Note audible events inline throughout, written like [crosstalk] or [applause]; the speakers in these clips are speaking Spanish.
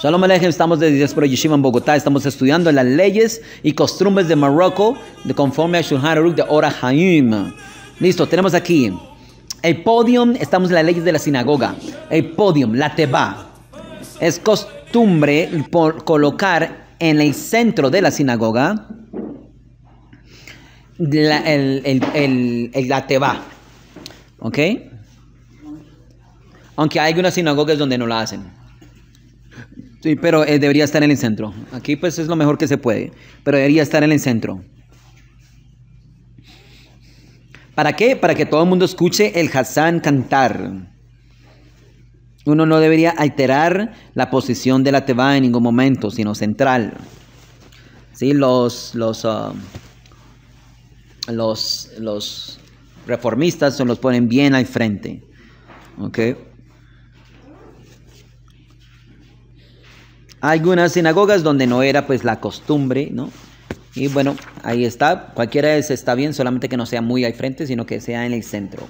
Shalom Alejem, estamos desde Yeshiva en Bogotá, estamos estudiando las leyes y costumbres de Marruecos de conforme a Shulchan Aruch de Ora Haim. Listo, tenemos aquí el podium, estamos en las leyes de la sinagoga. El podium, la teba, es costumbre por colocar en el centro de la sinagoga la, el, la teba, ¿ok? Aunque hay algunas sinagogas donde no lo hacen. Sí, pero eh, debería estar en el centro. Aquí pues es lo mejor que se puede, pero debería estar en el centro. ¿Para qué? Para que todo el mundo escuche el Hassan cantar. Uno no debería alterar la posición de la teba en ningún momento, sino central. ¿Sí? Los, los, ah, los, los reformistas se los ponen bien al frente. Ok. algunas sinagogas donde no era pues la costumbre, ¿no? Y bueno, ahí está, cualquiera es, está bien, solamente que no sea muy al frente, sino que sea en el centro.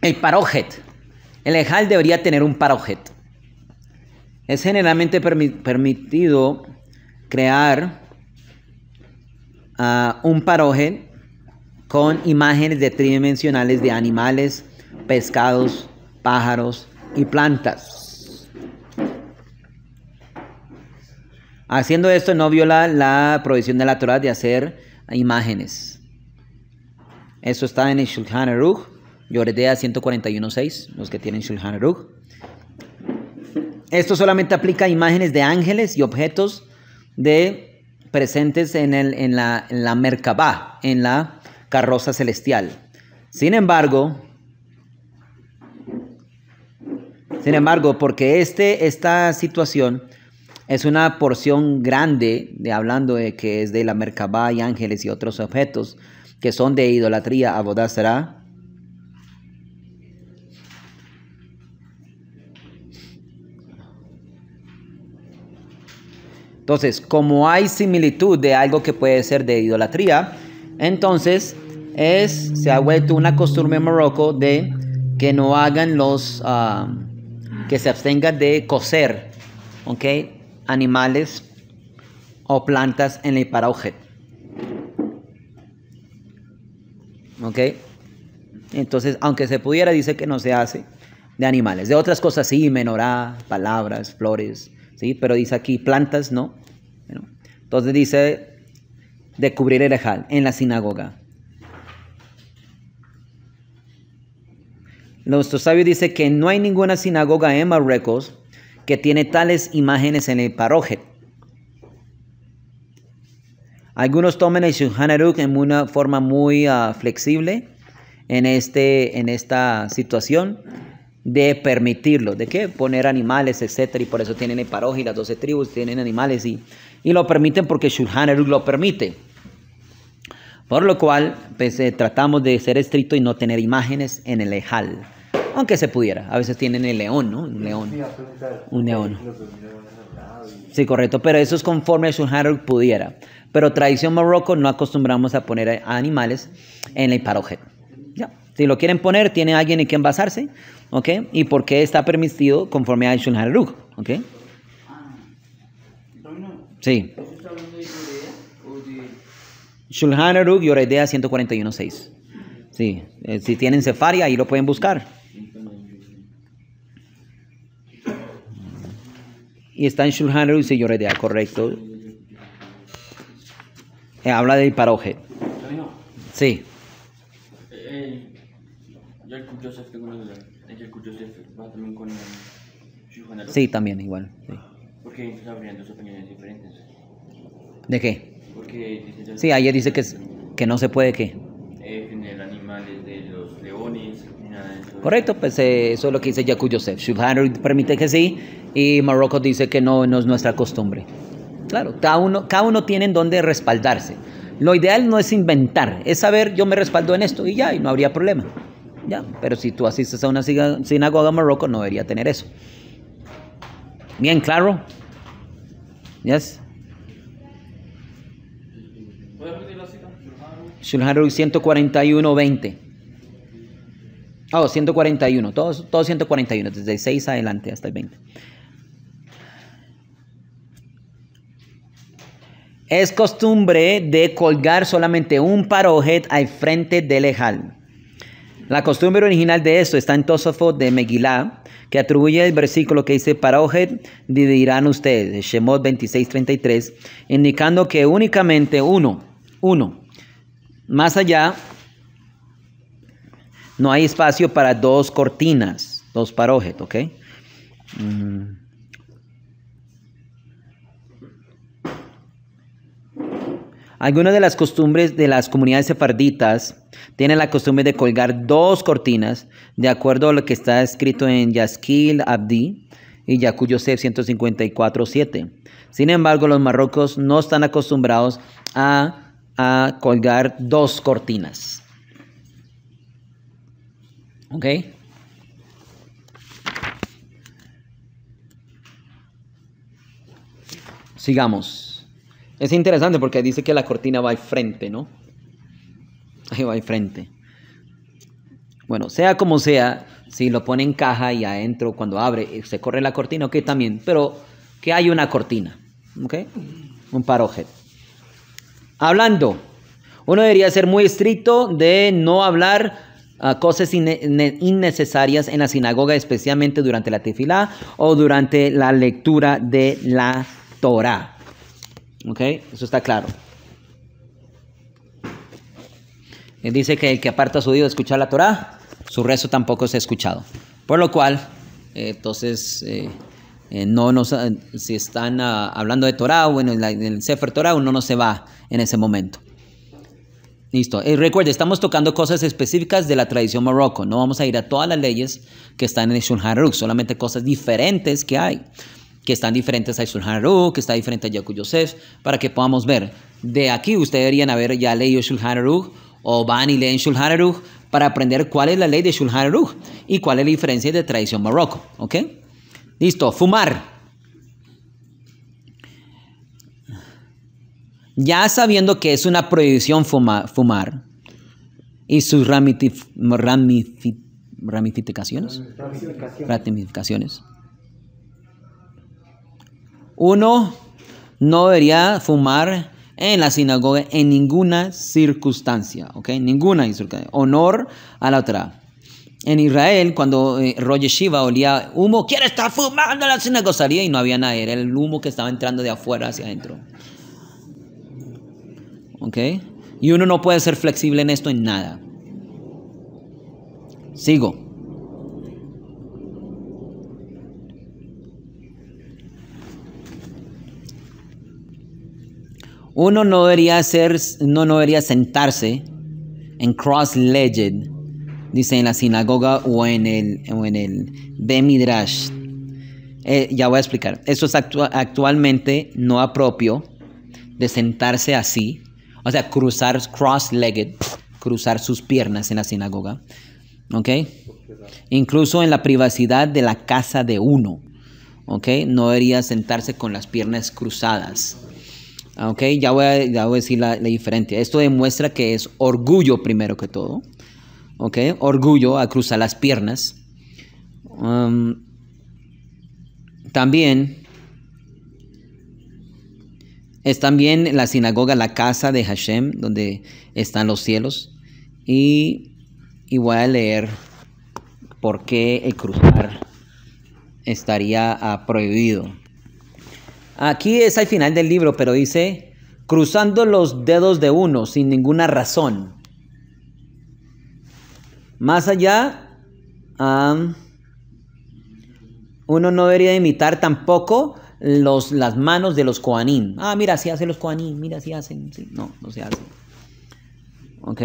El parojet. El ejal debería tener un parojet. Es generalmente permitido crear ah, un parojet con imágenes de tridimensionales de animales, pescados, pájaros y plantas. Haciendo esto no viola la prohibición de la Torah de hacer imágenes. Eso está en el Shulchan Aruch, Yoredea 141.6, los que tienen Shulchan Aruch. Esto solamente aplica imágenes de ángeles y objetos de presentes en, el, en la, en Merkabah, en la carroza celestial. Sin embargo, sin embargo, porque este, esta situación es una porción grande, de, hablando de que es de la Merkabah y ángeles y otros objetos que son de idolatría, a Entonces, como hay similitud de algo que puede ser de idolatría, entonces es, se ha vuelto una costumbre en de que no hagan los, ah, que se abstengan de coser, ¿ok? animales o plantas en el parauje. ¿Ok? Entonces, aunque se pudiera, dice que no se hace de animales. De otras cosas sí, menorá, palabras, flores, ¿sí? Pero dice aquí plantas, ¿no? entonces dice de cubrir el ejal en la sinagoga. Nuestro sabio dice que no hay ninguna sinagoga en Marruecos que tiene tales imágenes en el paroje. Algunos toman el Shulchan en una forma muy ah, flexible en, este, en esta situación de permitirlo, de qué? poner animales, etcétera, y por eso tienen el paroje. y las 12 tribus tienen animales y, lo permiten porque Shulchan lo permite. Por lo cual, pues, eh, tratamos de ser estricto y no tener imágenes en el Ejal. Aunque se pudiera. A veces tienen el león, ¿no? Un león. Un león. Sí, correcto. Pero eso es conforme el Shulhan pudiera. Pero tradición morroco no acostumbramos a poner animales en el paroje. Ya. Si lo quieren poner, tiene alguien en quien basarse. ¿Ok? Y por qué está permitido conforme a Shulhan ¿Ok? Ah, sí. Shulhan y Yoredea 141.6. Sí, eh, si tienen Cefaria, ahí lo pueden buscar. Y está en Shulhan y señor idea, correcto. Eh, habla del paroje. Sí. Eh, sí, también igual. Sí. ¿Por qué estás abriendo opiniones diferentes? ¿De qué? Porque... Sí, ayer dice que, que no se puede, que. Correcto, pues eh, eso es lo que dice Yaku Yosef. Shulhan permite que sí y Marruecos dice que no, no es nuestra costumbre. Claro, cada uno, cada uno tiene en dónde respaldarse. Lo ideal no es inventar, es saber yo me respaldo en esto y ya, y no habría problema. Ya, pero si tú asistes a una sinagoga en Marruecos no debería tener eso. Bien claro. Yes. Shulhan 141.20 Ah, oh, 141, todos, todos 141, desde el 6 adelante hasta el 20. Es costumbre de colgar solamente un parojet al frente del lejal. La costumbre original de esto está en Tosafot de Megilá, que atribuye el versículo que dice parojet dividirán ustedes, Shemot 26:33, indicando que únicamente uno, uno, más allá no hay espacio para dos cortinas, dos parojet, ¿ok? Mm. Algunas de las costumbres de las comunidades sefarditas tienen la costumbre de colgar dos cortinas, de acuerdo a lo que está escrito en Yaskil Abdi y Yaku Yosef 154.7. Sin embargo, los marrocos no están acostumbrados a colgar dos cortinas. ¿Ok? Sigamos. Es interesante porque dice que la cortina va al frente, ¿no? Ahí va al frente. Bueno, sea como sea, si lo pone en caja y adentro cuando abre eh, se corre la cortina, ok, también, pero que hay una cortina, ok, un parojet. Hablando, uno debería ser muy estricto de no hablar Ah, cosas innecesarias en la sinagoga, especialmente durante la tefilá o durante la lectura de la Torah. ¿Ok? Eso está claro. dice que el que aparta su oído de escuchar la Torah, su rezo tampoco se ha escuchado. Por lo cual, eh, entonces, eh, eh, no nos, si están ah, hablando de Torah o en en el Sefer Torah, uno no se va en ese momento. Listo. Eh, recuerde, estamos tocando cosas específicas de la tradición marroco. No vamos a ir a todas las leyes que están en el Shulhan Aruch, solamente cosas diferentes que hay, que están diferentes a Shulhan Aruch, que está diferente a Yaku Yosef, para que podamos ver. De aquí ustedes deberían haber ya leído Shulhan Aruch o van y leen Shulhan Aruch para aprender cuál es la ley de Shulhan Aruch y cuál es la diferencia de tradición marroco. ¿Ok? Listo. Fumar. ya sabiendo que es una prohibición fumar y sus ramificaciones. ramificaciones, ramificaciones. Uno no debería fumar en la sinagoga en ninguna circunstancia, ¿ok? Ninguna circunstancia. Honor a la otra. En Israel, cuando eh, Roger Shiva olía humo, ¿quiere estar fumando en la sinagoga? Salía y no había nadie, era el humo que estaba entrando de afuera hacia adentro. Y uno no puede ser flexible en esto en nada. Sigo. Uno no debería, ser, no, no debería sentarse en cross-legged, dice en la sinagoga o en el, demidrash. en eh, ya voy a explicar. Esto es actualmente no apropio de sentarse así o sea, cruzar cross-legged, cruzar sus piernas en la sinagoga, ¿ok? Incluso en la privacidad de la casa de uno, ¿ok? No debería sentarse con las piernas cruzadas, ¿ok? Ya voy a, decir la, diferencia. Esto demuestra que es orgullo primero que todo, ¿ok? Orgullo a cruzar las piernas. Um, también es también la sinagoga, la casa de Hashem, donde están los cielos. Y, voy a leer por qué el cruzar estaría prohibido. Aquí es al final del libro, pero dice, cruzando los dedos de uno sin ninguna razón. Más allá, uno no debería imitar tampoco las manos de los coanín. Ah, mira, si hacen los coanín. mira, si hacen. Sí, no, no se hacen. ¿Ok?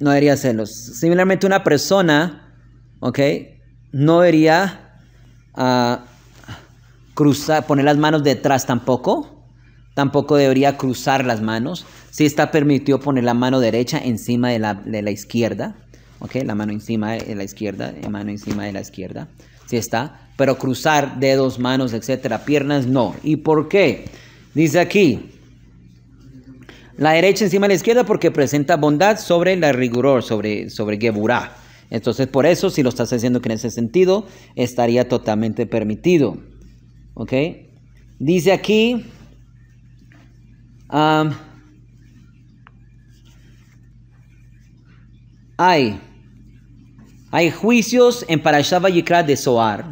No debería hacerlos. Similarmente, una persona, ¿ok? No debería ah, cruzar, poner las manos detrás tampoco. Tampoco debería cruzar las manos. Si está permitido poner la mano derecha encima de la izquierda. ¿ok? La mano encima de la izquierda, la eh, mano encima de la izquierda, si está, pero cruzar dedos, manos, etcétera, piernas, no. ¿Y por qué? Dice aquí, la derecha encima de la izquierda porque presenta bondad sobre la riguror, sobre, sobre Geburah. Entonces, por eso, si lo estás haciendo en ese sentido, estaría totalmente permitido. ¿Ok? Dice aquí. Um, hay hay juicios en Parashat Vayikra de Soar.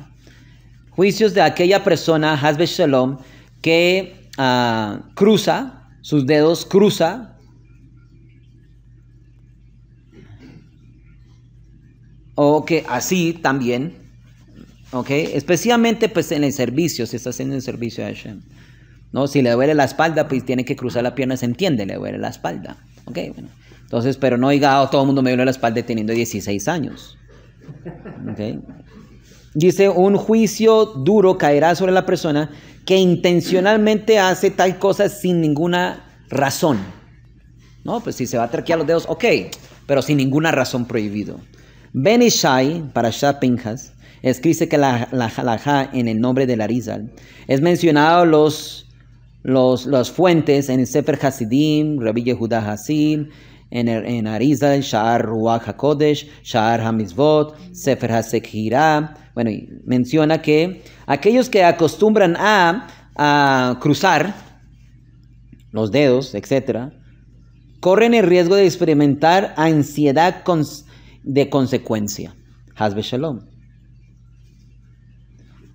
Juicios de aquella persona, Hazbe Shalom, que ah, cruza, sus dedos cruza. O que así también. ¿Ok? Especialmente pues en el servicio, si está haciendo el servicio a Hashem. ¿No? Si le duele la espalda, pues tiene que cruzar la pierna, se entiende, le duele la espalda. ¿Ok? Entonces, pero no diga, oh, todo el mundo me duele la espalda teniendo 16 años. Dice, un juicio duro caerá sobre la persona que intencionalmente hace tal cosa sin ninguna razón. No, pues si se va a terquear los dedos, ok, pero sin ninguna razón prohibido. Ben para Shah Pinjas, escribe que la, la halajá en el nombre de Larizal es mencionado los, los, los fuentes en el Sefer Hasidim, Rabbi Yehuda Hasid, en, en Arizal, Sha'ar Ruach HaKodesh, Sha'ar HaMizvot, Sefer HaSekhirah. Bueno, menciona que aquellos que acostumbran a, cruzar los dedos, etc., corren el riesgo de experimentar ansiedad de consecuencia. Hasbe Shalom.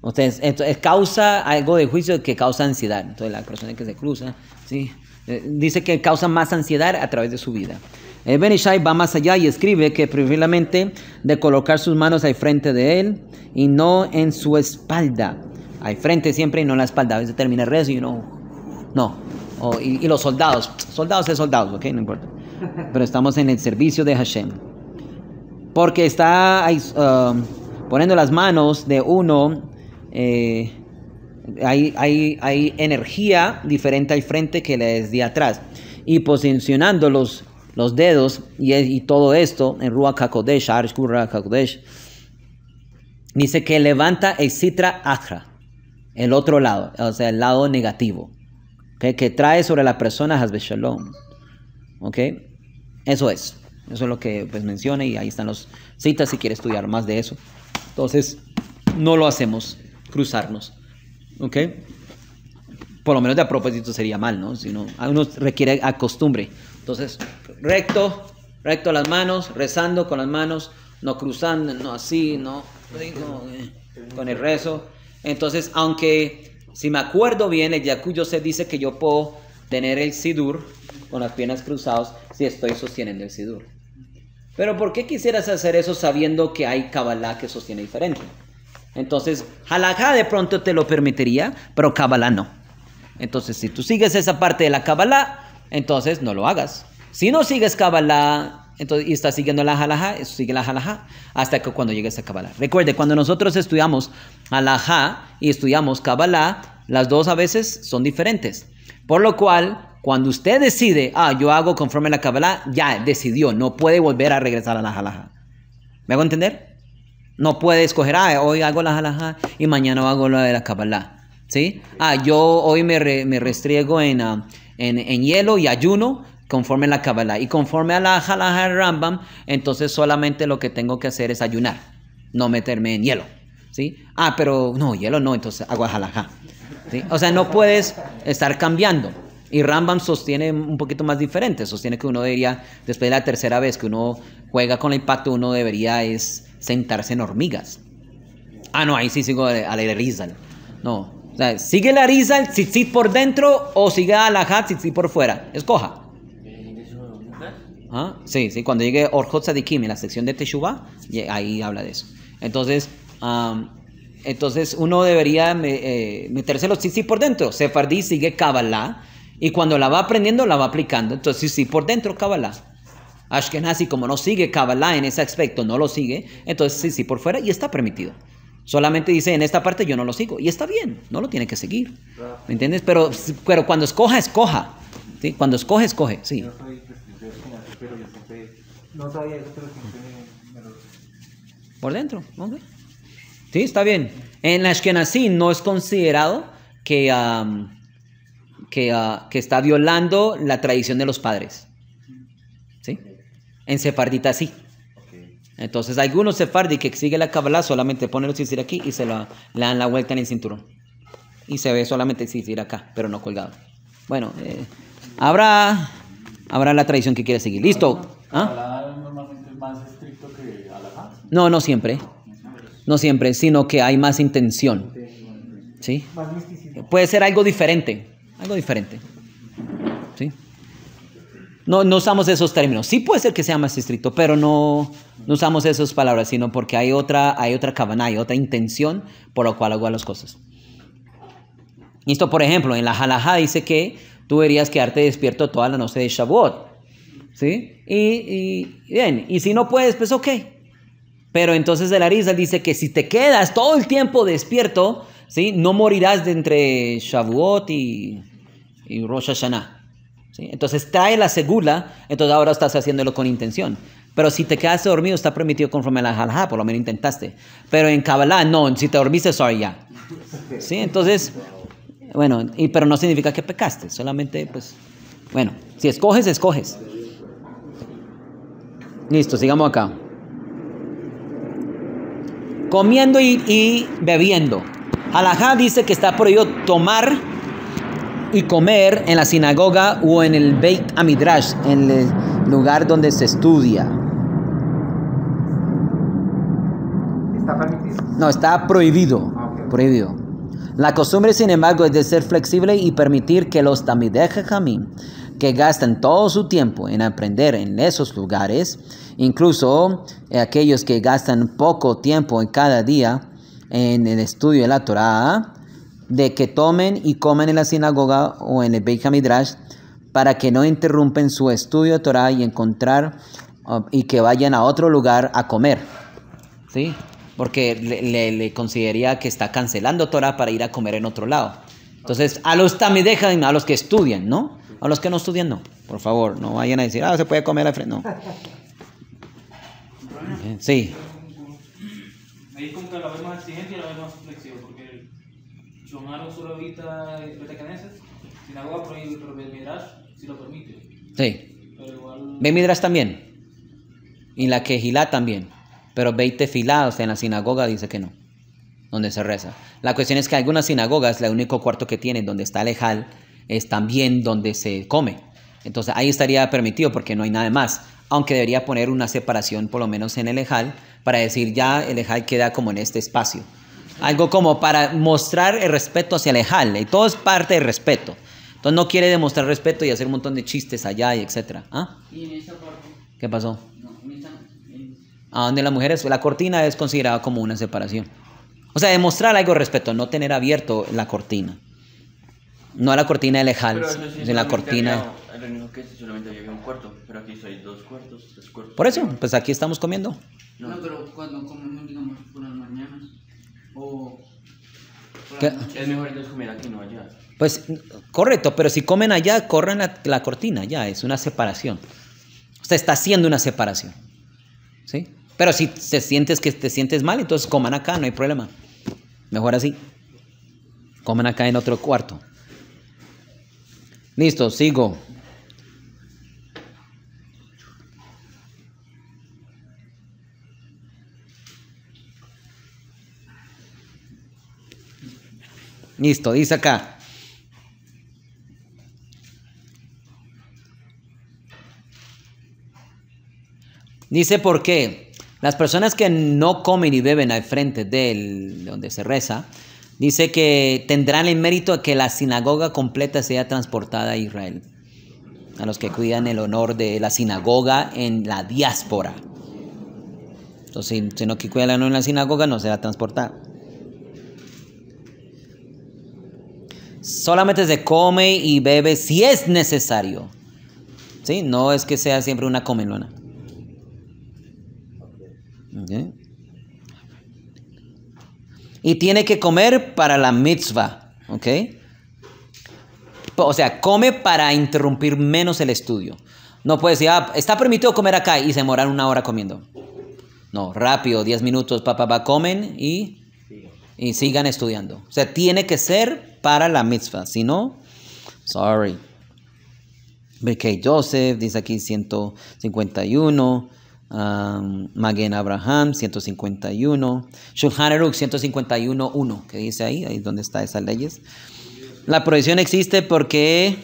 Entonces, esto es causa algo de juicio que causa ansiedad. Entonces, la persona que se cruza, ¿sí? Eh, dice que causa más ansiedad a través de su vida. Eh, Benishai va más allá y escribe que preferiblemente de colocar sus manos al frente de él y no en su espalda. Al frente siempre y no en la espalda. A veces termina rezo y no, No. y, los soldados. Soldados es soldados, ¿ok? No importa. Pero estamos en el servicio de Hashem. Porque está ah, um, poniendo las manos de uno... Eh, hay, hay, energía diferente al frente que es de atrás. Y posicionando los, los dedos y, y, todo esto en Ruach kakodesh. dice que levanta el citra Akra, el otro lado, o sea, el lado negativo, que trae sobre la persona Hasbe ¿okay? Eso es, eso es lo que pues, menciona y ahí están los citas si quiere estudiar más de eso. Entonces, no lo hacemos, cruzarnos. ¿ok? Por lo menos de a propósito sería mal, ¿no? Si a uno requiere acostumbre. Entonces, recto, recto las manos, rezando con las manos, no cruzando, no así, no, eh, con el rezo. Entonces, aunque si me acuerdo bien, el yacuyo se dice que yo puedo tener el sidur con las piernas cruzadas si estoy sosteniendo el sidur. Pero ¿por qué quisieras hacer eso sabiendo que hay Kabbalah que sostiene diferente? Entonces, halajá de pronto te lo permitiría, pero Kabbalah no. Entonces, si tú sigues esa parte de la Kabbalah, entonces no lo hagas. Si no sigues Kabbalah entonces, y estás siguiendo la halajá, eso sigue la halajá hasta que cuando llegues a Kabbalah. Recuerde, cuando nosotros estudiamos halajá y estudiamos Kabbalah, las dos a veces son diferentes. Por lo cual, cuando usted decide, ah, yo hago conforme la Kabbalah, ya decidió, no puede volver a regresar a la halajá. ¿Me hago entender? No puede escoger, ah, hoy hago la jalaja y mañana hago la de la cabalá, ¿Sí? Ah, yo hoy me, restriego ah, en, en, hielo y ayuno conforme a la cabalá. Y conforme a la halajá Rambam, entonces solamente lo que tengo que hacer es ayunar, no meterme en hielo. ¿Sí? Ah, pero no, hielo no, entonces hago la ¿Sí? O sea, no puedes estar cambiando. Y Rambam sostiene un poquito más diferente, sostiene que uno debería, después de la tercera vez que uno juega con el impacto, uno debería es sentarse en hormigas. Ah, no, ahí sí sigo a la No. O sea, sigue la Rizal, Tzitzit por dentro o sigue a la Hat, Tzitzit por fuera. Escoja. ¿Ah? Sí, sí, cuando llegue Orjot Sadikim en la sección de Teshuvah, ahí habla de eso. Entonces, entonces uno debería eh, meterse los tzitzit por dentro. Sefardí sigue Kabbalah y cuando la va aprendiendo la va aplicando. Entonces, sí, por dentro Kabbalah. Ashkenazi, como no sigue Kabbalah en ese aspecto, no lo sigue, entonces sí, sí, por fuera y está permitido. Solamente dice, en esta parte yo no lo sigo. Y está bien, no lo tiene que seguir. ¿Me entiendes? Pero, pero cuando escoja, escoja. Cuando escoge, escoge. Sí. pero yo Por dentro, Sí, está bien. En la Ashkenazi no es considerado que, ah, que está violando la tradición de los padres. En sefardita sí. Entonces, algunos sefardí que sigue la cabalá solamente ponen los sisir aquí y se la, le dan la vuelta en el cinturón. Y se ve solamente el sisir acá, pero no colgado. Bueno, eh, habrá, habrá la tradición que quiere seguir. ¿Listo? ¿Ah? ¿Ah? No, no siempre. No siempre, sino que hay más intención. Pues. ¿Sí? Puede ser algo diferente. Algo diferente. No, usamos esos términos. Sí puede ser que sea más estricto, pero no, no usamos esas palabras, sino porque hay otra, hay otra cabana, hay otra intención por la cual hago las cosas. Esto, por ejemplo, en la halajá dice que tú deberías quedarte despierto toda la noche de Shavuot. ¿Sí? Y, bien, y si no puedes, pues ok. Pero entonces el Arizal dice que si te quedas todo el tiempo despierto, ¿sí? No morirás de entre Shavuot y, y Rosh Hashanah. Entonces trae la segula, entonces ahora estás haciéndolo con intención. Pero si te quedaste dormido, está permitido conforme a la halajá, por lo menos intentaste. Pero en Kabbalah, no, si te dormiste, sorry, ya. ¿Sí? Entonces, bueno, y, pero no significa que pecaste, solamente, pues, bueno, si escoges, escoges. Listo, sigamos acá. Comiendo y, bebiendo. Halajá dice que está prohibido tomar y comer en la sinagoga o en el Beit Amidrash, en el lugar donde se estudia. ¿Está permitido? No, está prohibido. Ah, prohibido. La costumbre, sin embargo, es de ser flexible y permitir que los Tamidej que gastan todo su tiempo en aprender en esos lugares, incluso eh, aquellos que gastan poco tiempo en cada día en el estudio de la Torah, de que tomen y comen en la sinagoga o en el Beit Hamidrash para que no interrumpen su estudio de Torah y encontrar uh, y que vayan a otro lugar a comer. ¿Sí? Porque le, consideraría que está cancelando Torah para ir a comer en otro lado. Entonces, a los dejan a los que estudian, ¿no? A los que no estudian, no. Por favor, no vayan a decir, ah, se puede comer al frente. No. [laughs] Sí. Ahí que y la si solo Sinagoga prohíbe, lo permite. Sí. Pero también. Y la Quejilá también. Pero veinte Filá, en la sinagoga dice que no. Donde se reza. La cuestión es que algunas sinagogas, el único cuarto que tienen donde está el Ejal, es también donde se come. Entonces ahí estaría permitido porque no hay nada más. Aunque debería poner una separación por lo menos en el Ejal, para decir ya el Ejal queda como en este espacio algo como para mostrar el respeto hacia el Y Todo es parte del respeto. Entonces no quiere demostrar respeto y hacer un montón de chistes allá y etcétera. ¿ah? ¿Y en ¿Qué pasó? No, donde las mujeres, la cortina es considerada como una separación. O sea, demostrar algo de respeto, no tener abierto la cortina. No a la cortina de lejal, la cortina. que solamente había un cuarto, pero aquí hay dos cuartos, tres cuartos. Por eso, pues aquí estamos comiendo. No, no pero cuando comemos, digamos, por las mañanas. O es mejor entonces comer aquí, no allá. Pues correcto, pero si comen allá, corran la, cortina, ya es una separación. Usted está haciendo una separación. ¿Sí? Pero si te sientes que te sientes mal, entonces coman acá, no hay problema. Mejor así. Coman acá en otro cuarto. Listo, sigo. Listo, dice acá. Dice por qué. Las personas que no comen y beben al frente del donde se reza, dice que tendrán el mérito de que la sinagoga completa sea transportada a Israel. A los que cuidan el honor de la sinagoga en la diáspora. Entonces, si no que cuidan el honor en la sinagoga, no será transportada. solamente se come y bebe si es necesario. ¿Sí? No es que sea siempre una comelona. Y tiene que comer para la mitzvah. O sea, come para interrumpir menos el estudio. No puede decir, ah, está permitido comer acá y se demoran una hora comiendo. No, rápido, 10 minutos, papá, va, comen y, y sigan estudiando. O sea, tiene que ser para la mitzvah. sino, sorry. B.K. Joseph dice aquí 151. Um, Maguen Abraham 151. Shulchan 151 151.1. que dice ahí? Ahí donde están esas leyes. La prohibición existe porque,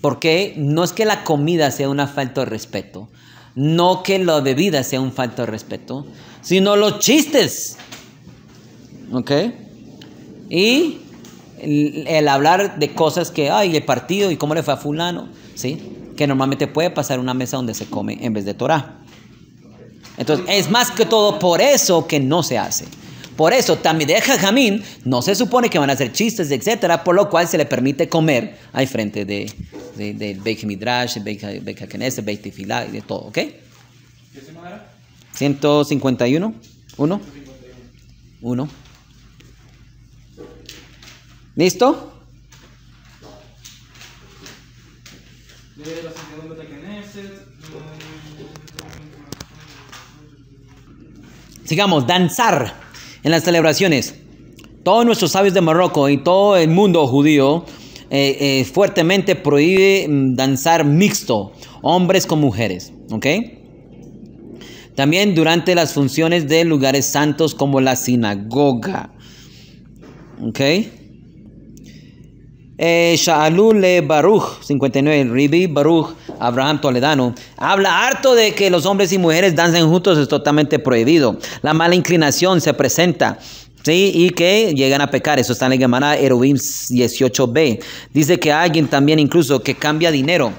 porque no es que la comida sea una falta de respeto. No que la bebida sea un falta de respeto, sino los chistes. ¿Ok? Y el, hablar de cosas que, ay, el partido y cómo le fue a fulano, ¿sí? Que normalmente puede pasar una mesa donde se come en vez de Torah. Entonces, es más que todo por eso que no se hace. Por eso, también de Jajamín no se supone que van a hacer chistes, etcétera, por lo cual se le permite comer al frente de, de, de Beit Midrash, Beit, Hakenes, Beit y de todo, ¿ok? ¿Qué semana era? 151, 1, 1. ¿Listo? Sigamos, danzar en las celebraciones. Todos nuestros sabios de Marruecos y todo el mundo judío eh, eh, fuertemente prohíbe mm, danzar mixto, hombres con mujeres. ¿Ok? También durante las funciones de lugares santos como la sinagoga. ¿Ok? Eh, Sha'alule Baruch 59, Ribi Baruch Abraham Toledano, habla harto de que los hombres y mujeres dancen juntos, es totalmente prohibido. La mala inclinación se presenta. ¿Sí? Y que llegan a pecar. Eso está en la Gemara Erubim 18b. Dice que alguien también incluso que cambia dinero.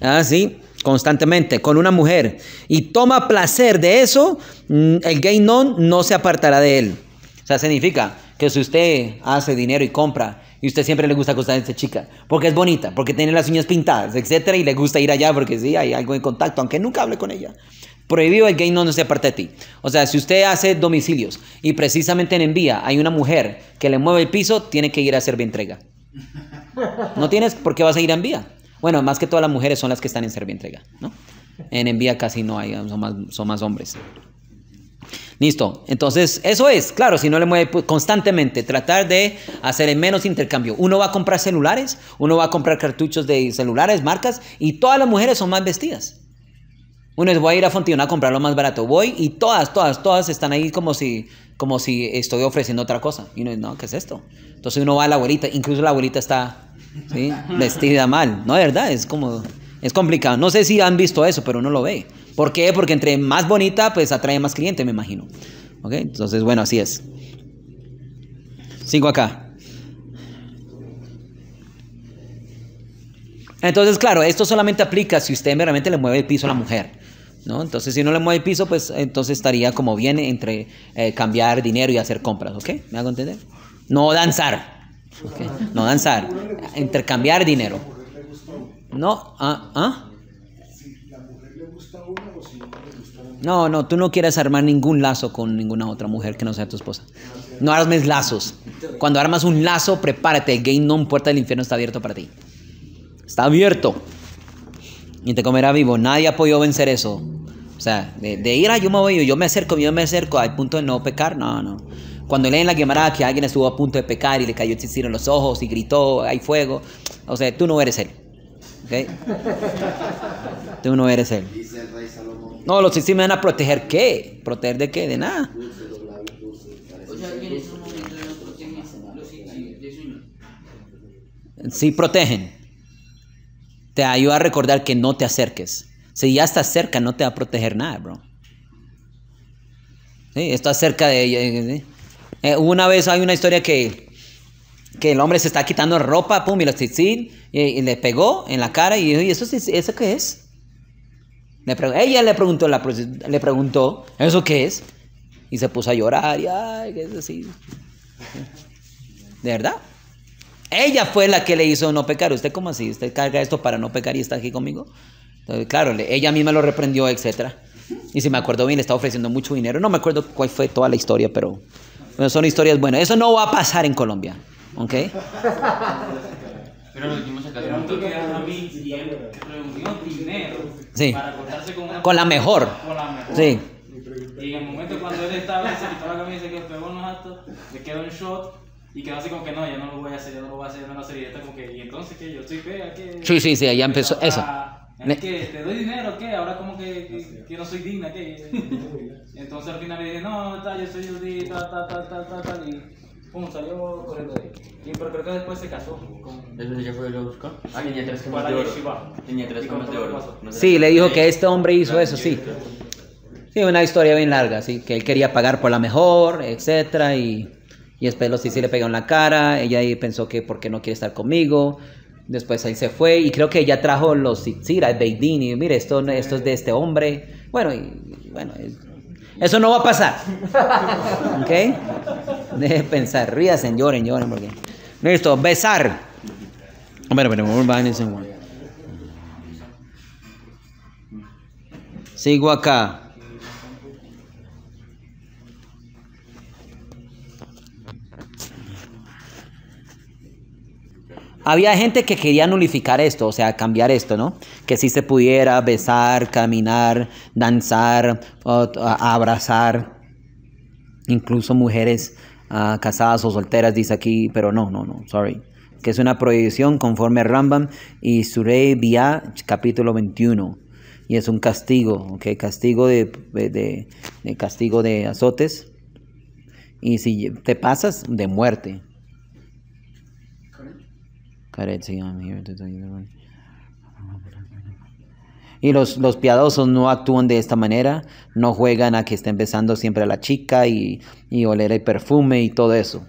así ¿ah? constantemente con una mujer y toma placer de eso, mm, el gay non no se apartará de él. O sea, significa que si usted hace dinero y compra y usted siempre le gusta acostar a esta chica, porque es bonita, porque tiene las uñas pintadas, etcétera, y le gusta ir allá porque sí, hay algo en contacto, aunque nunca hable con ella. Prohibido el gay no, no se aparte de ti. O sea, si usted hace domicilios y precisamente en envía hay una mujer que le mueve el piso, tiene que ir a entrega. No tienes por qué vas a ir a envía. Bueno, más que todas las mujeres son las que están en entrega, ¿no? En envía casi no hay, más, son más hombres. Listo. Entonces, eso es, claro, si no le mueve constantemente, tratar de hacer menos intercambio. Uno va a comprar celulares, uno va a comprar cartuchos de celulares, marcas, y todas las mujeres son más vestidas. Uno es, voy a ir a Fontiona a comprar lo más barato. Voy y todas, todas, todas están ahí como si, como si estoy ofreciendo otra cosa. Y uno dice, no, ¿qué es esto? Entonces uno va a la abuelita, incluso la abuelita está [laughs] vestida mal. No, de verdad, es como, es complicado. No sé si han visto eso, pero uno lo ve. ¿Por qué? Porque entre más bonita, pues atrae más cliente, me imagino. ¿Ok? Entonces, bueno, así es. Sigo acá. Entonces, claro, esto solamente aplica si usted realmente le mueve el piso a la mujer. ¿no? Entonces, si no le mueve el piso, pues entonces estaría como bien entre eh, cambiar dinero y hacer compras. ¿Ok? ¿Me hago entender? No danzar. No danzar. Intercambiar dinero. No, ah, ah. No, no, tú no quieres armar ningún lazo con ninguna otra mujer que no sea tu esposa. No armes lazos. Cuando armas un lazo, prepárate. El no puerta del infierno, está abierto para ti. Está abierto. Y te comerá vivo. Nadie apoyó vencer eso. O sea, de, ir a yo me voy, yo me acerco, yo me acerco, al punto de no pecar, no, no. Cuando leen la llamada que alguien estuvo a punto de pecar y le cayó el en los ojos y gritó, hay fuego. O sea, tú no eres él. ¿Ok? tú no eres él. Dice el rey no, los me van a proteger qué? ¿Proteger de qué? De nada. O protegen Sí protegen. Te ayuda a recordar que no te acerques. Si ya estás cerca, no te va a proteger nada, bro. Sí, está cerca de... Eh, eh, una vez hay una historia que, que el hombre se está quitando ropa, pum, y, los tzitzit, y, le pegó en la cara y dijo, ¿y eso, eso qué es? ella le preguntó, la le preguntó, ¿eso qué es? Y se puso a llorar y, ay, ¿qué es así? ¿De verdad? Ella fue la que le hizo no pecar. ¿Usted cómo así? ¿Usted carga esto para no pecar y está aquí conmigo? claro, ella misma lo reprendió, etc. Y si me acuerdo bien, le estaba ofreciendo mucho dinero. No me acuerdo cuál fue toda la historia, pero son historias buenas. Eso no va a pasar en Colombia, ¿ok? Pero lo dijimos acá. Pero que a mí siempre reunió dinero para cortarse con una. Con la mejor. Con la mejor. Sí. Y en el momento cuando él estaba, se quitó la camisa y que pegó unos actos, le quedó un shot. Y quedó así como que no, ya no lo voy a hacer, ya no lo voy a hacer, ya no lo voy a hacer. Y está como que, ¿y entonces qué? Yo estoy fea, ¿qué? Sí, sí, sí, allá empezó eso. Ah, es que te doy dinero, ¿qué? Ahora como que, no soy digna, ¿qué? [laughs] Entonces al final le dije, no, está, yo soy Judy, tal, tal, tal, tal, tal, tal. Y salió corriendo ahí. Y pero creo que después se casó con... lo buscó? Ah, tenía tres de oro. Sí, le dijo que este hombre hizo eso, sí. Sí, una historia bien larga, sí, que él quería pagar por la mejor, etcétera, y, y después los sí le pegaron la cara, ella ahí pensó que porque no quiere estar conmigo, después ahí se fue, y creo que ella trajo los sí, el Beidini y mire, esto, esto es de este hombre, bueno, y, bueno, eso no va a pasar. ¿Ok? de pensar, ríase, lloren, lloren. Porque... Listo, besar. Bueno, pero Sigo acá. Había gente que quería nulificar esto, o sea, cambiar esto, ¿no? Que si se pudiera besar, caminar, danzar, abrazar, incluso mujeres ah, casadas o solteras, dice aquí, pero no, no, no, sorry. Que es una prohibición conforme a Rambam y Surey Bia, capítulo 21. Y es un castigo, ¿ok? Castigo de, de castigo de azotes. Y si te pasas, de muerte y los, los, piadosos no actúan de esta manera, no juegan a que estén empezando siempre a la chica y, oler el perfume y todo eso.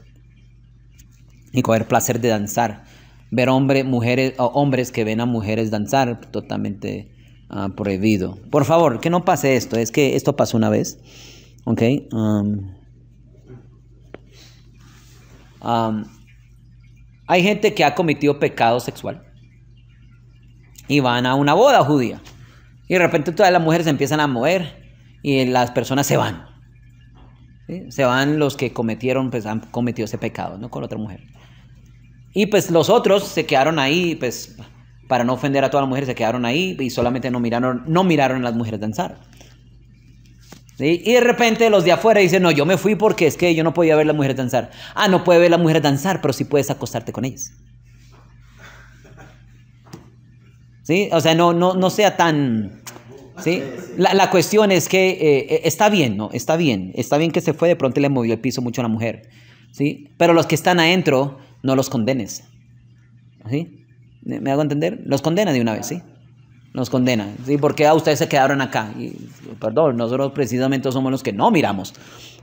Y coger placer de danzar. Ver hombre, mujeres, o hombres que ven a mujeres danzar, totalmente ah, prohibido. Por favor, que no pase esto, es que esto pasó una vez. Ok. Um, um, hay gente que ha cometido pecado sexual y van a una boda judía. Y de repente todas las mujeres se empiezan a mover y las personas se van. Se van los que cometieron, pues han cometido ese pecado, ¿no? Con otra mujer. Y pues los otros se quedaron ahí, pues para no ofender a todas las mujeres se quedaron ahí y solamente no miraron, no miraron a las mujeres danzar. Y de repente los de afuera dicen, no, yo me fui porque es que yo no podía ver a las mujeres danzar. Ah, no puede ver a las mujeres danzar, pero sí puedes acostarte con ellas. ¿Sí? O sea, no, no, no sea tan... ¿sí? La, cuestión es que eh, eh, está bien, ¿no? Está bien. Está bien que se fue, de pronto le movió el piso mucho a la mujer. ¿Sí? Pero los que están adentro, no los condenes. ¿Me hago entender? Los condena de una vez, ¿sí? nos condena. ¿sí? ¿Por qué a ustedes se quedaron acá? Y, perdón, nosotros precisamente somos los que no miramos.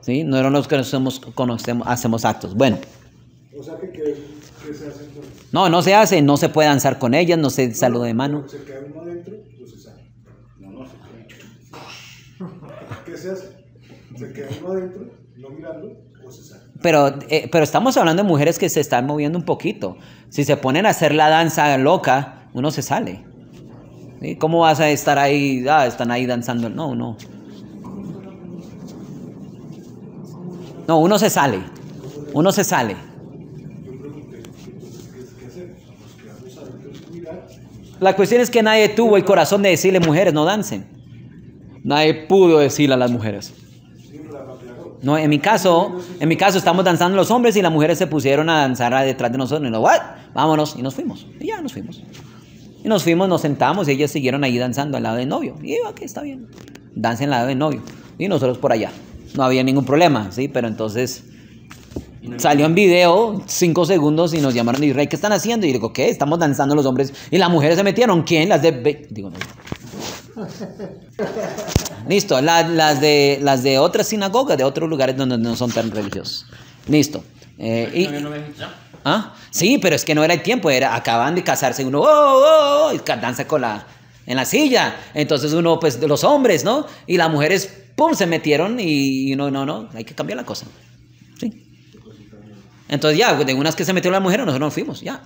¿sí? eran los que hacemos, conocemos, hacemos actos. Bueno. O sea se no, no se hace, no se puede danzar con ellas, no se saluda de mano. Se queda uno adentro, pues se sale. No, no se queda. [laughs] ¿Qué se hace? Se queda uno adentro, no mirando, o se sale. Pero, eh, pero estamos hablando de mujeres que se están moviendo un poquito. Si se ponen a hacer la danza loca, uno se sale. ¿Cómo vas a estar ahí? Ah, están ahí danzando. No, no. No, uno se sale. Uno se sale. La cuestión es que nadie tuvo el corazón de decirle mujeres no dancen. Nadie pudo decirle a las mujeres. No, en mi caso, en mi caso estamos danzando los hombres y las mujeres se pusieron a danzar detrás de nosotros. Y nos, Vámonos y nos fuimos. Y ya nos fuimos. Y nos fuimos, nos sentamos, y ellas siguieron ahí danzando al lado del novio. Y yo, ok, está bien, dancen al lado del novio. Y nosotros por allá. No había ningún problema, ¿sí? Pero entonces salió en video, cinco segundos, y nos llamaron y dijeron, ¿qué están haciendo? Y digo, ¿qué? Estamos danzando los hombres. Y las mujeres se metieron. ¿Quién? Las de... Digo, no. [laughs] Listo, las, las, de, las de otras sinagogas, de otros lugares donde no son tan religiosos. Listo. Eh, y, ¿Ah? Sí, pero es que no era el tiempo, era acaban de casarse uno, oh, oh, oh y danza con la, en la silla. Entonces uno, pues los hombres, ¿no? Y las mujeres, ¡pum!, se metieron y, no, no, no, hay que cambiar la cosa. Sí. Entonces ya, de unas que se metió la mujer, nosotros nos fuimos, ya.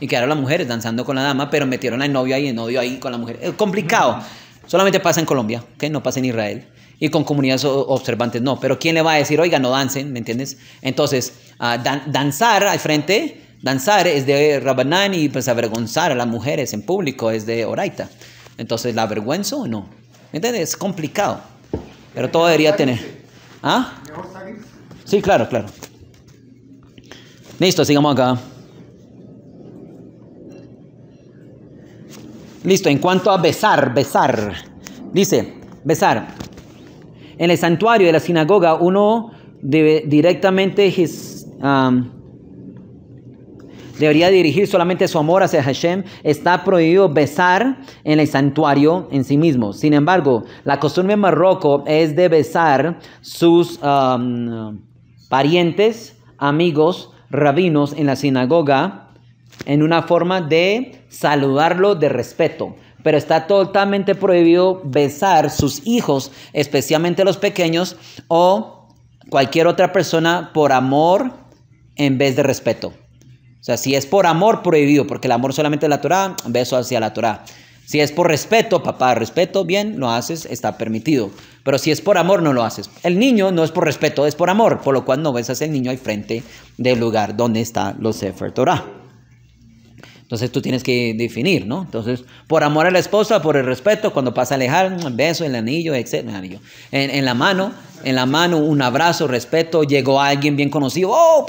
Y quedaron las mujeres danzando con la dama, pero metieron al novio ahí, el novio ahí con la mujer. Es complicado. Solamente pasa en Colombia, que no pasa en Israel y con comunidades observantes no. Pero ¿quién le va a decir, oiga, no dancen? ¿Me entiendes? Entonces, ah, danzar al frente, danzar es de Rabanán y pues avergonzar a las mujeres en público es de Oraita. Entonces, ¿la avergüenzo o no? ¿Me entiendes? Es complicado. Pero todo debería tener. ¿Ah? Sí, claro, claro. Listo, sigamos acá. Listo, en cuanto a besar, besar. Dice, besar en el santuario de la sinagoga uno debe directamente um, debería dirigir solamente su amor hacia Hashem, está prohibido besar en el santuario en sí mismo. Sin embargo, la costumbre en Marruecos es de besar sus um, parientes, amigos, rabinos en la sinagoga en una forma de saludarlo de respeto pero está totalmente prohibido besar sus hijos, especialmente los pequeños, o cualquier otra persona por amor en vez de respeto. O sea, si es por amor, prohibido, porque el amor solamente es la Torah, beso hacia la Torah. Si es por respeto, papá, respeto, bien, lo haces, está permitido. Pero si es por amor, no lo haces. El niño no es por respeto, es por amor, por lo cual no besas al niño al frente del lugar donde está los Sefer Torah. Entonces tú tienes que definir, ¿no? Entonces, por amor a la esposa, por el respeto, cuando pasa alejar, un beso, el anillo, etc. En, la mano, en la mano, un abrazo, respeto, llegó alguien bien conocido, ¡oh!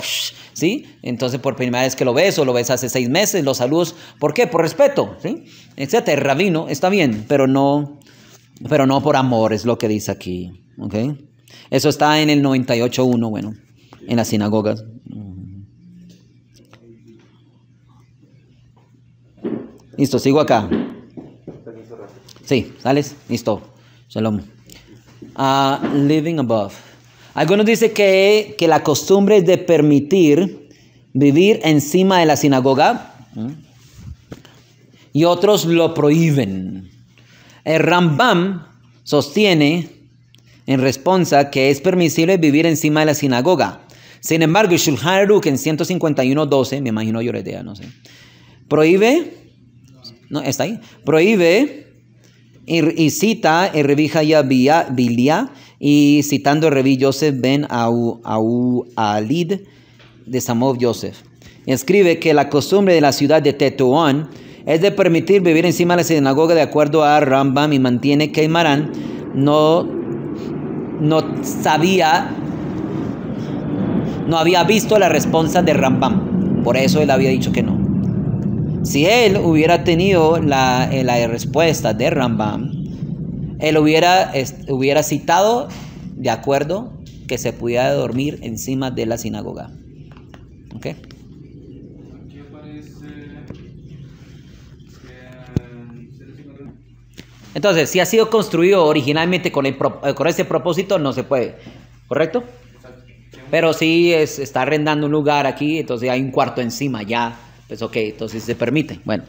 ¿Sí? Entonces, por primera vez que lo ves o lo ves hace seis meses, lo saludos, ¿por qué? Por respeto, ¿sí? Etcétera. El rabino, está bien, pero no, pero no por amor, es lo que dice aquí, ¿ok? Eso está en el 98.1, bueno, en las sinagogas. Listo, sigo acá. Sí, ¿sales? Listo. Shalom. Ah, living above. Algunos dicen que, la costumbre es de permitir vivir encima de la sinagoga y otros lo prohíben. El Rambam sostiene en respuesta que es permisible vivir encima de la sinagoga. Sin embargo, Shulchan Aruch en 151.12, me imagino yo idea, no sé, prohíbe no, está ahí. Prohíbe y, cita el ya Bilia y citando el Rebí Yosef ben Au, Alid de Samov Joseph. Escribe que la costumbre de la ciudad de Tetuán es de permitir vivir encima de la sinagoga de acuerdo a Rambam y mantiene que Marán no, no sabía, no había visto la respuesta de Rambam. Por eso él había dicho que no. Si él hubiera tenido la, eh, la respuesta de Rambam, él hubiera, hubiera citado, de acuerdo, que se pudiera dormir encima de la sinagoga. ¿Ok? Entonces, si ha sido construido originalmente con, eh, con ese propósito, no se puede, ¿correcto? Pero si está arrendando un lugar aquí, entonces hay un cuarto encima ya. Pues ok, entonces se permite. Bueno.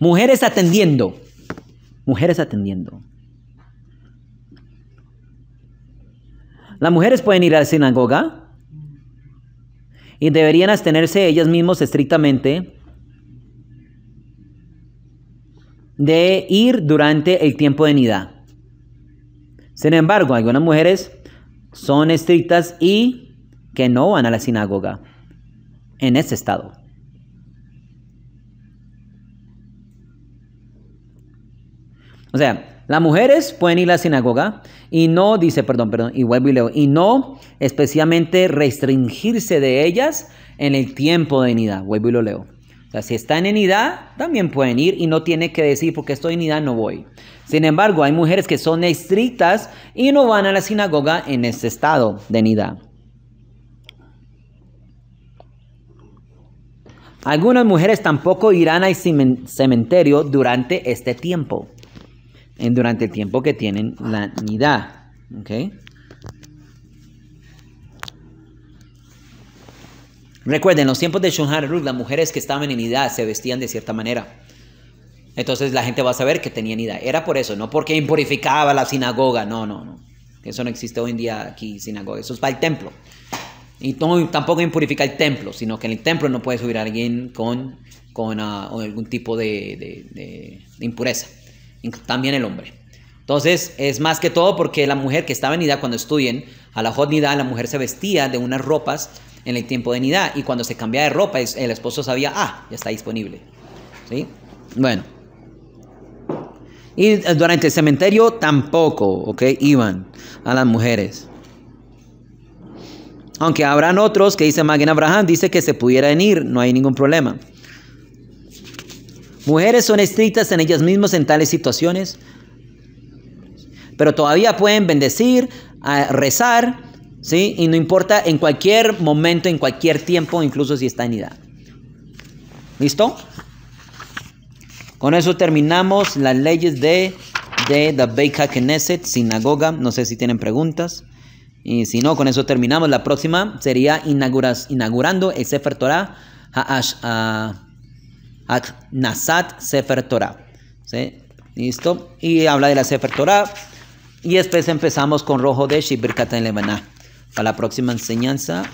Mujeres atendiendo. Mujeres atendiendo. Las mujeres pueden ir a la sinagoga y deberían abstenerse ellas mismas estrictamente de ir durante el tiempo de nida. Sin embargo, algunas mujeres son estrictas y que no van a la sinagoga en ese estado. O sea, las mujeres pueden ir a la sinagoga y no, dice, perdón, perdón, y vuelvo y leo, y no especialmente restringirse de ellas en el tiempo de nida, Vuelvo y lo leo. O sea, si están en nida, también pueden ir y no tiene que decir porque estoy en nida, no voy. Sin embargo, hay mujeres que son estrictas y no van a la sinagoga en este estado de nidad. Algunas mujeres tampoco irán al cementerio durante este tiempo durante el tiempo que tienen la nidad. ¿okay? Recuerden, en los tiempos de Shunhar Aruch, las mujeres que estaban en nidad se vestían de cierta manera. Entonces la gente va a saber que tenía nidad. Era por eso, no porque impurificaba la sinagoga. No, no, no. Eso no existe hoy en día aquí, sinagoga. Eso es para el templo. Y tampoco impurifica el templo, sino que en el templo no puede subir a alguien con, con ah, algún tipo de impureza también el hombre. Entonces, es más que todo porque la mujer que estaba en Nidá cuando estudien a la hot la mujer se vestía de unas ropas en el tiempo de nidad y cuando se cambiaba de ropa, el esposo sabía, ah, ya está disponible. ¿Sí? Bueno. Y eh, durante el cementerio tampoco, ¿ok? Iban a las mujeres. Aunque habrán otros que dice Magen Abraham, dice que se pudiera venir, no hay ningún problema. Mujeres son estrictas en ellas mismas en tales situaciones, pero todavía pueden bendecir, rezar, ¿sí? Y no importa en cualquier momento, en cualquier tiempo, incluso si está en edad. ¿Listo? Con eso terminamos las leyes de, de The Beika Knesset, sinagoga. No sé si tienen preguntas. Y si no, con eso terminamos. La próxima sería inauguras, inaugurando el Sefer Torah Ha'ash. Ah, Nasat Sefer Torah. ¿Sí? ¿Listo? Y habla de la Sefer Torah. Y después empezamos con Rojo de Shibir Katan Lebaná. Para la próxima enseñanza.